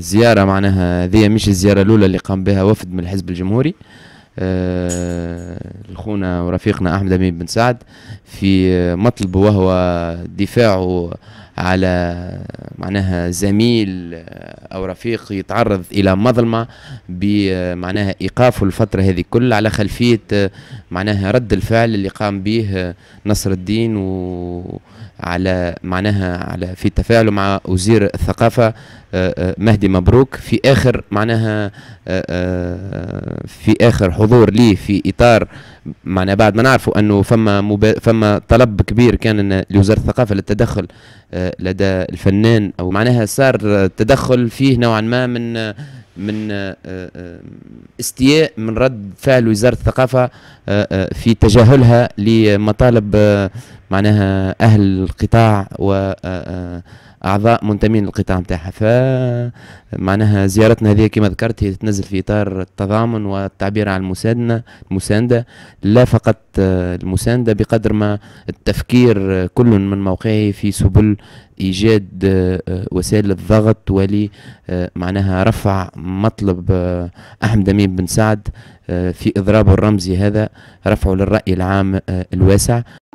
زياره معناها هذه مش الزياره الاولى اللي قام بها وفد من الحزب الجمهوري آه الخونة ورفيقنا احمد امين بن سعد في مطلب وهو دفاعه على معناها زميل او رفيق يتعرض الى مظلمه بمعناها ايقافه الفتره هذه كل على خلفيه معناها رد الفعل اللي قام به نصر الدين وعلى معناها على في تفاعله مع وزير الثقافه آه، آه، مهدي مبروك في اخر معناها آه، في اخر حضور لي في اطار معناها بعد ما نعرفوا انه فما فما طلب كبير كان لوزاره الثقافه للتدخل لدى الفنان او معناها صار تدخل فيه نوعا ما من من آه، آه، استياء من رد فعل وزاره الثقافه آه، في تجاهلها لمطالب معناها اهل القطاع و اعضاء منتمين للقطاع نتاعها ف معناها زيارتنا هذه كما ذكرت هي تنزل في اطار التضامن والتعبير عن المساندة المسانده لا فقط المسانده بقدر ما التفكير كل من موقعه في سبل ايجاد وسائل الضغط ولي معناها رفع مطلب احمد امين بن سعد في اضرابه الرمزي هذا رفعه للراي العام الواسع